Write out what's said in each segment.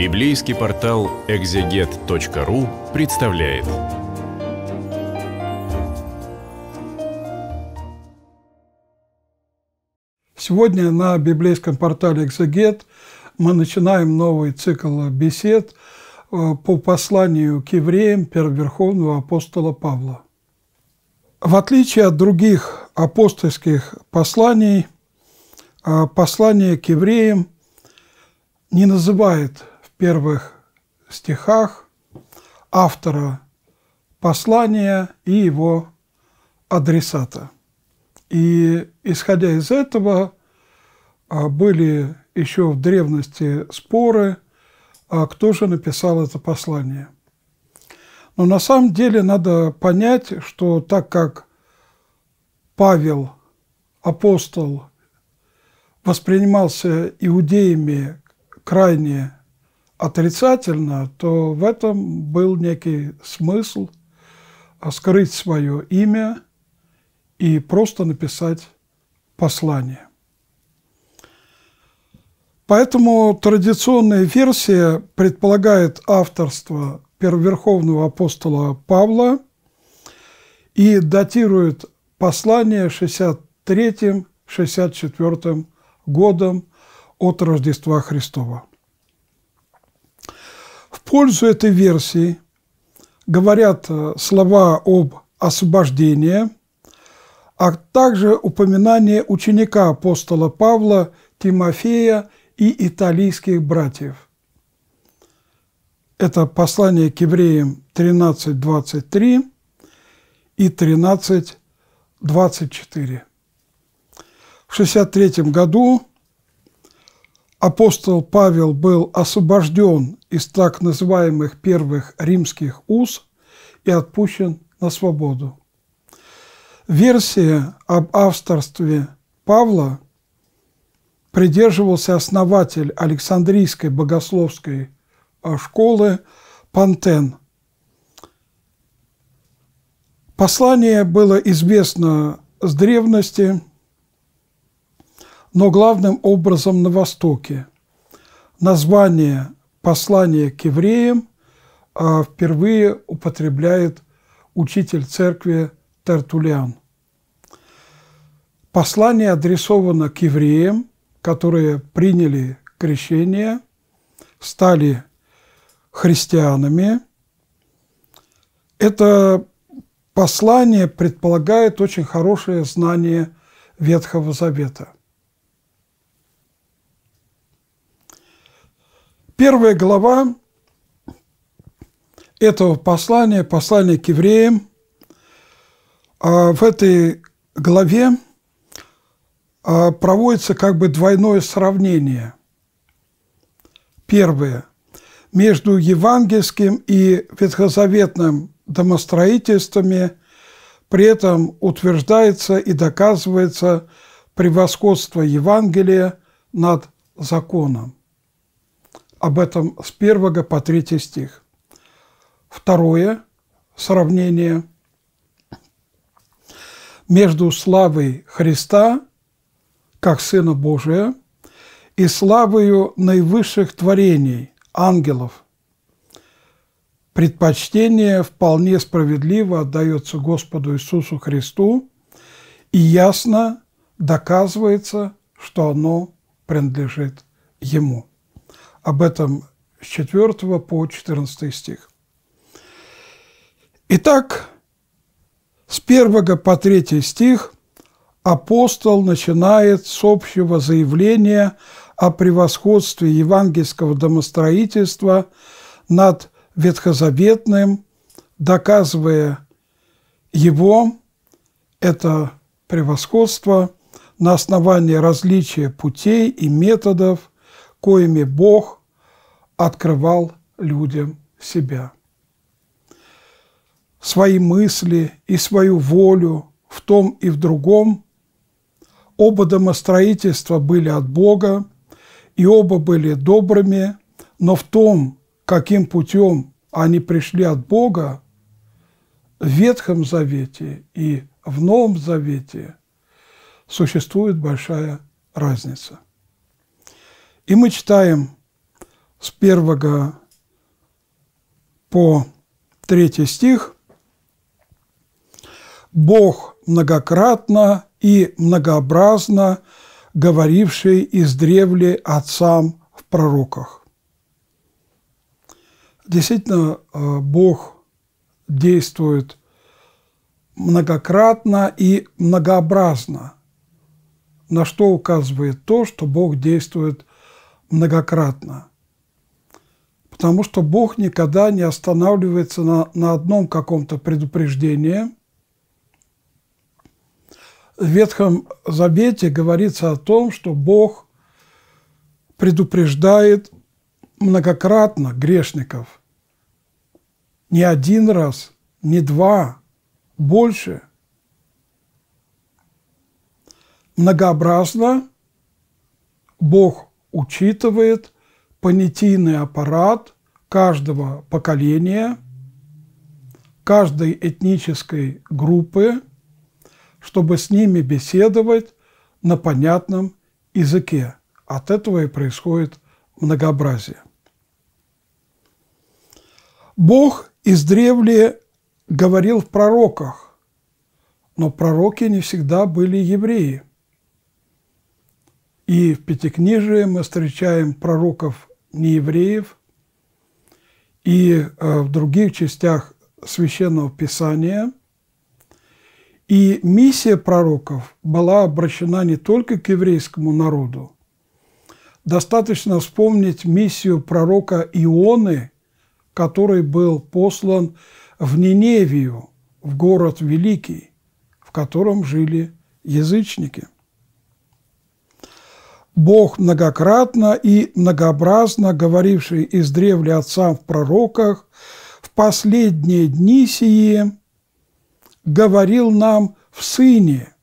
Библейский портал экзегет.ру представляет. Сегодня на библейском портале «Экзегет» мы начинаем новый цикл бесед э, по посланию к евреям первоверховного апостола Павла. В отличие от других апостольских посланий, э, послание к евреям не называет первых стихах автора послания и его адресата. И исходя из этого а, были еще в древности споры, а, кто же написал это послание. Но на самом деле надо понять, что так как Павел, апостол, воспринимался иудеями крайне отрицательно, то в этом был некий смысл а, скрыть свое имя и просто написать послание. Поэтому традиционная версия предполагает авторство первоверховного апостола Павла и датирует послание 63-64 годом от Рождества Христова пользу этой версии говорят э, слова об освобождении, а также упоминание ученика апостола Павла, Тимофея и италийских братьев. Это послание к евреям 13.23 и 13.24. В 1963 году апостол Павел был освобожден из так называемых первых римских уз и отпущен на свободу. Версия об авторстве Павла придерживался основатель Александрийской богословской э, школы Пантен. Послание было известно с древности – но главным образом на Востоке. Название послания к евреям а, впервые употребляет учитель церкви Тертулиан. Послание адресовано к евреям, которые приняли крещение, стали христианами. Это послание предполагает очень хорошее знание Ветхого Завета – Первая глава этого послания, послания к евреям, а в этой главе а, проводится как бы двойное сравнение. Первое. Между евангельским и ветхозаветным домостроительствами при этом утверждается и доказывается превосходство Евангелия над законом. Об этом с 1 по 3 стих. Второе сравнение между славой Христа, как Сына Божия, и славою наивысших творений, ангелов. Предпочтение вполне справедливо отдается Господу Иисусу Христу и ясно доказывается, что оно принадлежит Ему. Об этом с 4 по 14 стих. Итак, с 1 по 3 стих апостол начинает с общего заявления о превосходстве евангельского домостроительства над ветхозаветным, доказывая его, это превосходство, на основании различия путей и методов, коими Бог открывал людям себя. Свои мысли и свою волю в том и в другом оба домостроительства были от Бога, и оба были добрыми, но в том, каким путем они пришли от Бога, в Ветхом Завете и в Новом Завете существует большая разница. И мы читаем с первого по третий стих. «Бог многократно и многообразно говоривший из древли отцам в пророках». Действительно, э, Бог действует многократно и многообразно, на что указывает то, что Бог действует многократно. Потому что Бог никогда не останавливается на, на одном каком-то предупреждении. В Ветхом Завете говорится о том, что Бог предупреждает многократно грешников. Не один раз, не два, больше. Многообразно Бог учитывает понятийный аппарат каждого поколения, каждой этнической группы, чтобы с ними беседовать на понятном языке. От этого и происходит многообразие. Бог издревле говорил в пророках, но пророки не всегда были евреи – и в Пятикнижии мы встречаем пророков неевреев, и э, в других частях Священного Писания. И миссия пророков была обращена не только к еврейскому народу. Достаточно вспомнить миссию пророка Ионы, который был послан в Ниневию, в город Великий, в котором жили язычники – Бог многократно и многообразно говоривший из древли отцам в пророках, в последние дни сие говорил нам в Сыне.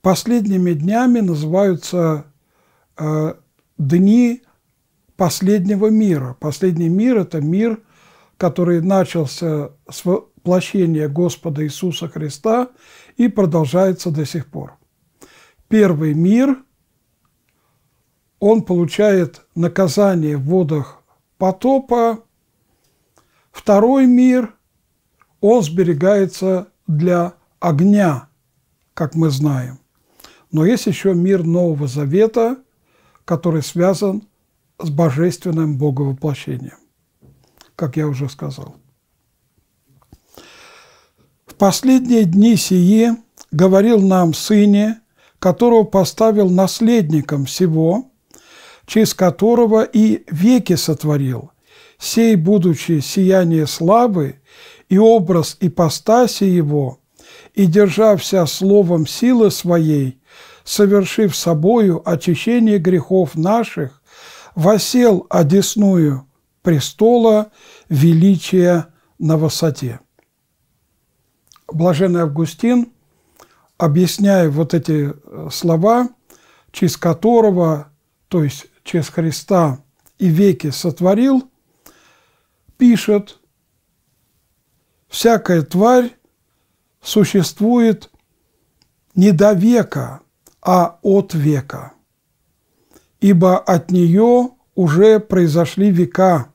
Последними днями называются э, дни последнего мира. Последний мир – это мир, который начался с воплощения Господа Иисуса Христа и продолжается до сих пор первый мир, он получает наказание в водах потопа, второй мир, он сберегается для огня, как мы знаем. Но есть еще мир Нового Завета, который связан с божественным боговоплощением, как я уже сказал. В последние дни сии говорил нам Сыне, которого поставил наследником всего, через которого и веки сотворил, сей будучи сияние славы и образ ипостаси его, и держався словом силы своей, совершив собою очищение грехов наших, восел одесную престола величия на высоте. Блаженный Августин – объясняя вот эти э, слова, через которого, то есть через Христа и веки сотворил, пишет, всякая тварь существует не до века, а от века, ибо от нее уже произошли века,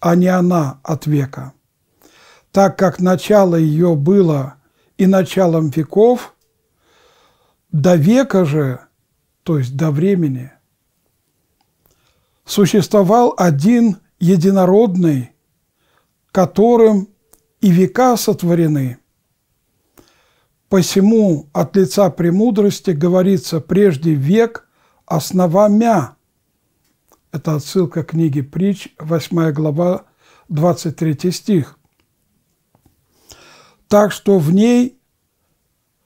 а не она от века. Так как начало ее было – и началом веков, до века же, то есть до времени, существовал один единородный, которым и века сотворены. Посему от лица премудрости говорится прежде век основамя. Это отсылка к книге «Притч», 8 глава, 23 стих так что в ней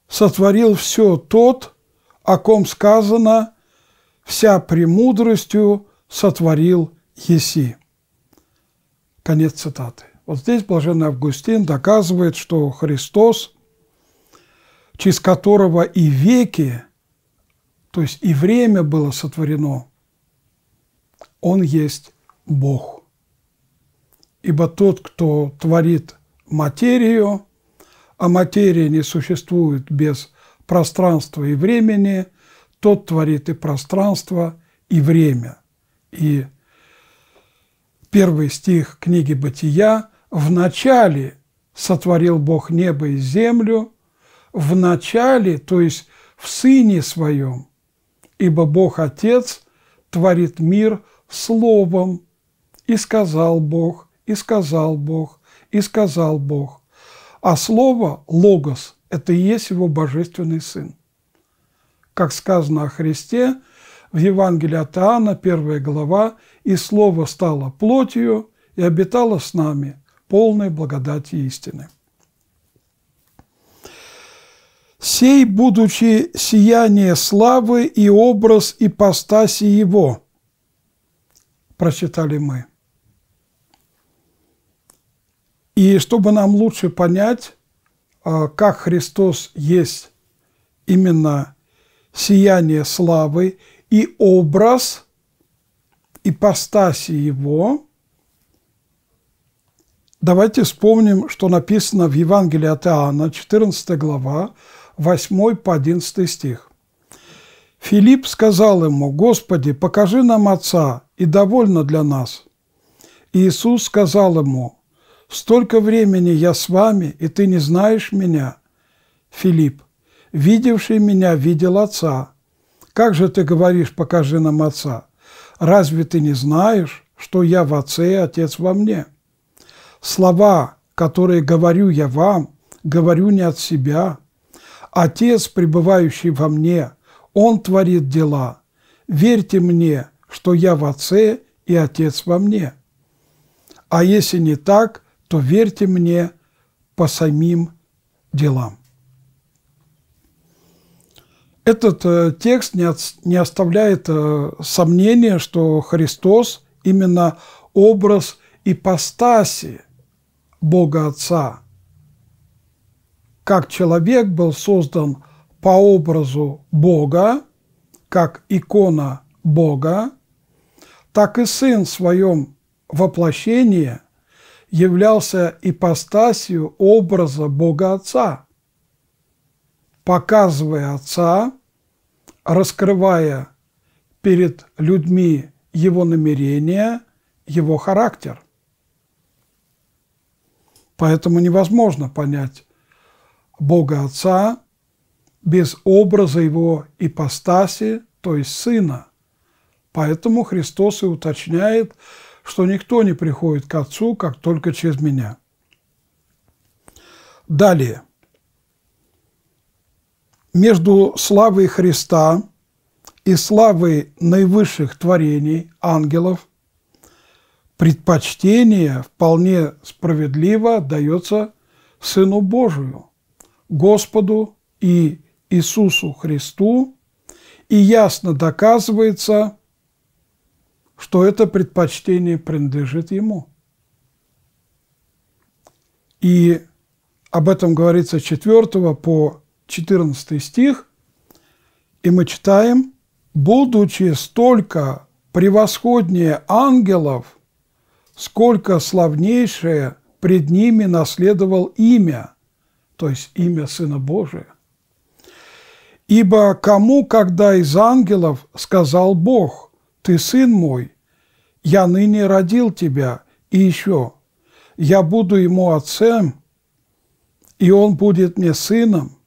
сотворил все тот, о ком сказано «вся премудростью сотворил Еси». Конец цитаты. Вот здесь блаженный Августин доказывает, что Христос, через которого и веки, то есть и время было сотворено, он есть Бог. Ибо тот, кто творит материю, а материя не существует без пространства и времени, тот творит и пространство, и время. И первый стих книги «Бытия» «В начале сотворил Бог небо и землю, в начале, то есть в Сыне Своем, ибо Бог Отец творит мир Словом, и сказал Бог, и сказал Бог, и сказал Бог, а слово «логос» – это и есть его божественный сын. Как сказано о Христе в Евангелии от Иоанна, 1 глава, «И слово стало плотью и обитало с нами, полной благодати истины». «Сей, будучи сияние славы и образ ипостаси его», – прочитали мы – и чтобы нам лучше понять, а, как Христос есть именно сияние славы и образ ипостаси Его, давайте вспомним, что написано в Евангелии от Иоанна, 14 глава, 8 по 11 стих. Филипп сказал ему, «Господи, покажи нам Отца, и довольно для нас». Иисус сказал ему, Столько времени я с вами, и ты не знаешь меня. Филипп, видевший меня, видел отца. Как же ты говоришь, покажи нам отца? Разве ты не знаешь, что я в отце и отец во мне? Слова, которые говорю я вам, говорю не от себя. Отец, пребывающий во мне, он творит дела. Верьте мне, что я в отце и отец во мне. А если не так, то верьте мне по самим делам. Этот э, текст не, оставляет э, сомнения, что Христос именно образ ипостаси Бога Отца. Как человек был создан по образу Бога, как икона Бога, так и Сын в своем воплощении являлся ипостасью образа Бога Отца, показывая Отца, раскрывая перед людьми его намерения, его характер. Поэтому невозможно понять Бога Отца без образа его ипостаси, то есть Сына. Поэтому Христос и уточняет – что никто не приходит к Отцу, как только через меня. Далее. Между славой Христа и славой наивысших творений, ангелов, предпочтение вполне справедливо дается Сыну Божию, Господу и Иисусу Христу, и ясно доказывается – что это предпочтение принадлежит ему. И об этом говорится 4 по 14 стих, и мы читаем, «Будучи столько превосходнее ангелов, сколько славнейшее пред ними наследовал имя, то есть имя Сына Божия. Ибо кому, когда из ангелов, сказал Бог – «Ты сын мой, я ныне родил тебя, и еще, я буду ему отцем, и он будет мне сыном».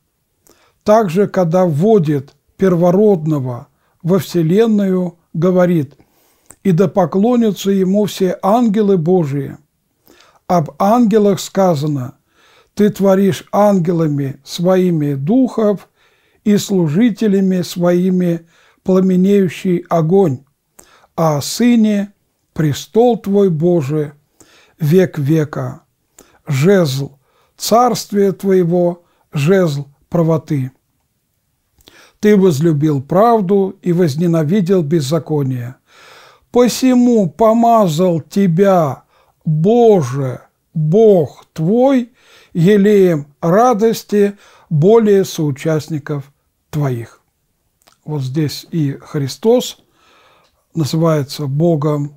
Также, когда вводит первородного во Вселенную, говорит, «И да поклонятся ему все ангелы Божии». Об ангелах сказано, «Ты творишь ангелами своими духов и служителями своими пламенеющий огонь» а о Сыне престол Твой, Божий век века, жезл царствия Твоего, жезл правоты. Ты возлюбил правду и возненавидел беззаконие. Посему помазал Тебя, Боже, Бог Твой, елеем радости более соучастников Твоих. Вот здесь и Христос – называется Богом,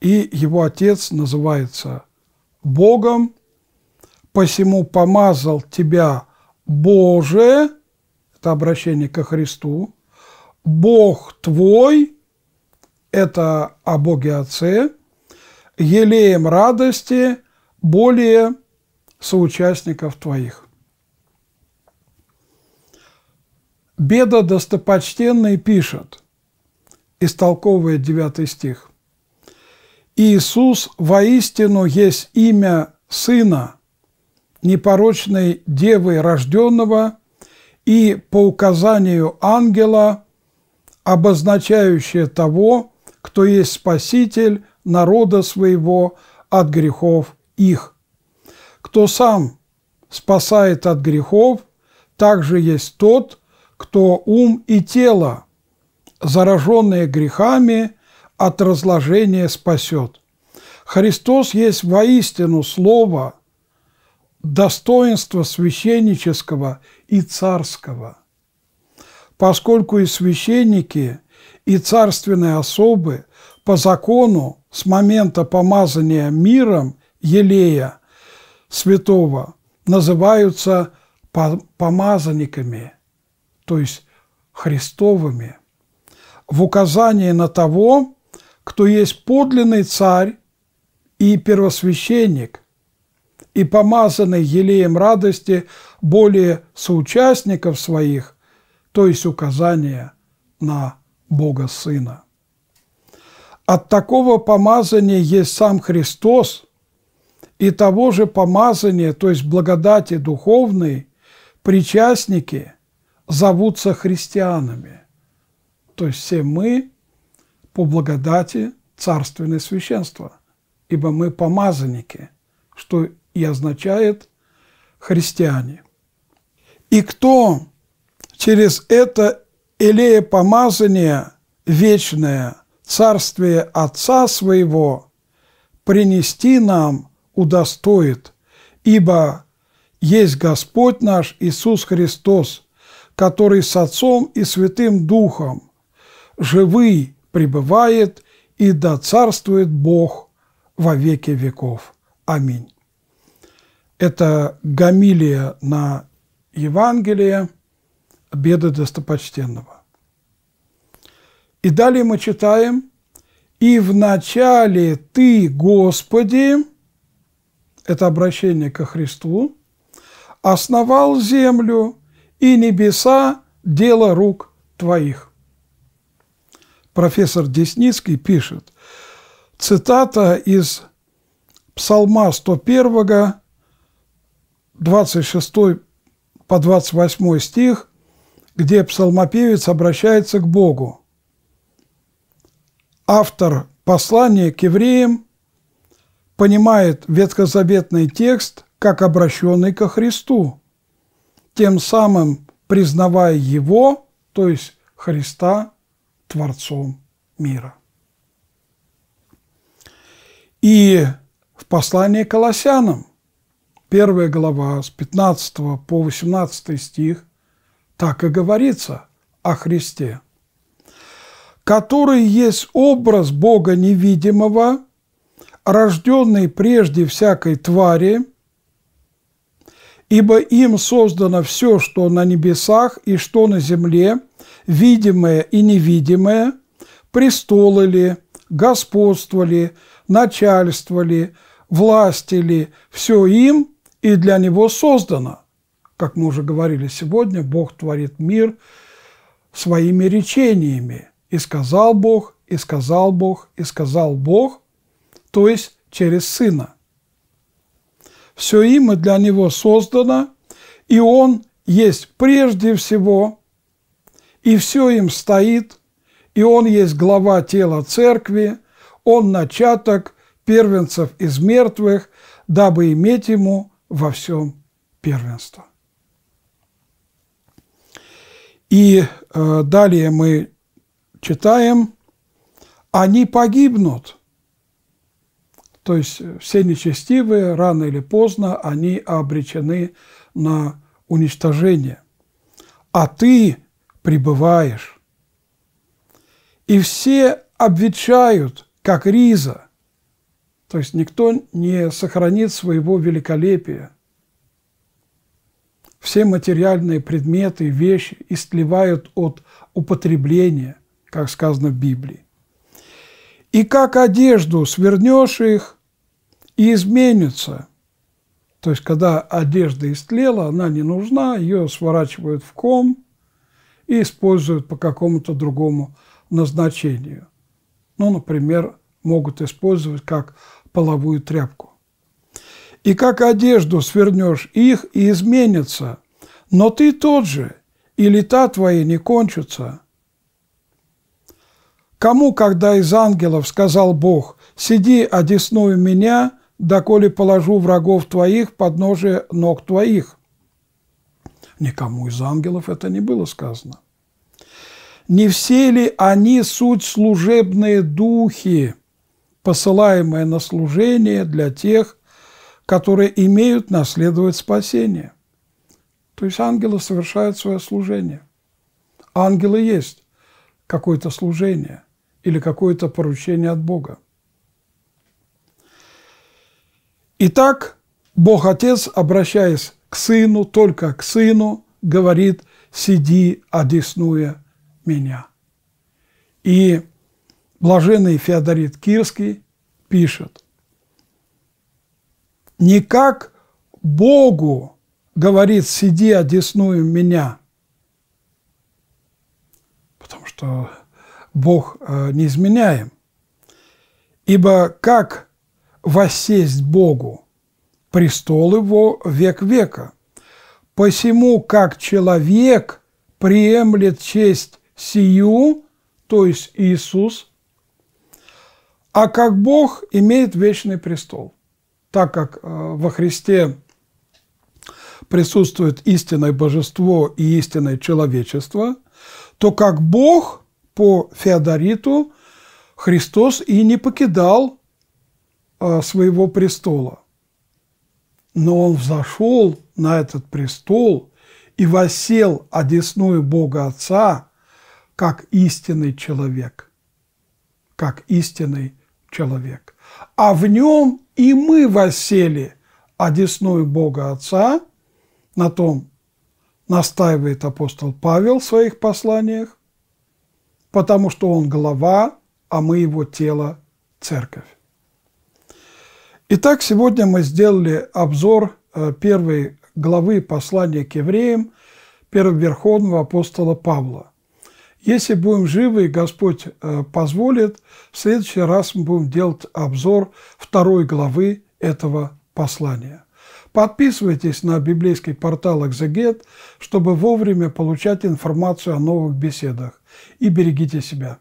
и его отец называется Богом, посему помазал тебя Боже, это обращение ко Христу, Бог твой, это о Боге Отце, елеем радости более соучастников твоих. Беда достопочтенный пишет – истолковывает 9 стих. «Иисус воистину есть имя Сына, непорочной Девы рожденного, и по указанию ангела, обозначающее того, кто есть Спаситель народа своего от грехов их. Кто сам спасает от грехов, также есть тот, кто ум и тело – зараженные грехами, от разложения спасет. Христос есть воистину Слово, достоинства священнического и царского, поскольку и священники, и царственные особы по закону с момента помазания миром Елея святого называются помазанниками, то есть христовыми – в указании на того, кто есть подлинный царь и первосвященник, и помазанный елеем радости более соучастников своих, то есть указание на Бога Сына. От такого помазания есть сам Христос, и того же помазания, то есть благодати духовной, причастники зовутся христианами – то есть все мы по благодати царственное священство, ибо мы помазанники, что и означает христиане. И кто через это Илея помазание вечное, царствие Отца своего, принести нам удостоит, ибо есть Господь наш Иисус Христос, который с Отцом и Святым Духом живый пребывает, и да царствует Бог во веки веков. Аминь. Это гамилия на Евангелие беды достопочтенного. И далее мы читаем «И вначале Ты, Господи, это обращение ко Христу, основал землю и небеса – дело рук Твоих» профессор Десницкий пишет, цитата из Псалма 101, 26 по 28 стих, где псалмопевец обращается к Богу. Автор послания к евреям понимает ветхозаветный текст как обращенный ко Христу, тем самым признавая Его, то есть Христа, Творцом мира. И в послании к Колоссянам, первая глава с 15 по 18 стих, так и говорится о Христе, который есть образ Бога невидимого, рожденный прежде всякой твари, ибо им создано все, что на небесах и что на земле, видимое и невидимое, престолы ли, господство ли, начальство ли, власти ли, все им и для него создано. Как мы уже говорили сегодня, Бог творит мир своими речениями. И сказал Бог, и сказал Бог, и сказал Бог, то есть через Сына. Все им и для Него создано, и Он есть прежде всего, и все им стоит, и он есть глава тела церкви, он начаток первенцев из мертвых, дабы иметь ему во всем первенство. И э, далее мы читаем, они погибнут. То есть э, все нечестивые рано или поздно они обречены на уничтожение. А ты, пребываешь. И все обветчают, как риза, то есть никто не сохранит своего великолепия. Все материальные предметы, вещи истлевают от употребления, как сказано в Библии. И как одежду свернешь их, и изменятся. То есть, когда одежда истлела, она не нужна, ее сворачивают в ком – и используют по какому-то другому назначению. Ну, например, могут использовать как половую тряпку. И как одежду свернешь их и изменится, но ты тот же, и лета твои не кончатся. Кому, когда из ангелов сказал Бог, сиди одесную меня, доколе положу врагов твоих под ножи ног твоих, Никому из ангелов это не было сказано. Не все ли они суть служебные духи, посылаемые на служение для тех, которые имеют наследовать спасение? То есть ангелы совершают свое служение. Ангелы есть какое-то служение или какое-то поручение от Бога. Итак, Бог Отец, обращаясь к сыну, только к сыну, говорит, сиди, одеснуя меня. И блаженный Феодорит Кирский пишет, не как Богу говорит, сиди, одеснуя меня, потому что Бог э, неизменяем, ибо как воссесть Богу – престол его век века. Посему, как человек приемлет честь сию, то есть Иисус, а как Бог имеет вечный престол, так как э, во Христе присутствует истинное божество и истинное человечество, то как Бог по Феодориту Христос и не покидал э, своего престола но он взошел на этот престол и восел одесную Бога Отца, как истинный человек, как истинный человек. А в нем и мы восели одесную Бога Отца, на том настаивает апостол Павел в своих посланиях, потому что он глава, а мы его тело, церковь. Итак, сегодня мы сделали обзор э, первой главы послания к евреям первоверховного апостола Павла. Если будем живы и Господь э, позволит, в следующий раз мы будем делать обзор второй главы этого послания. Подписывайтесь на библейский портал «Экзегет», чтобы вовремя получать информацию о новых беседах. И берегите себя.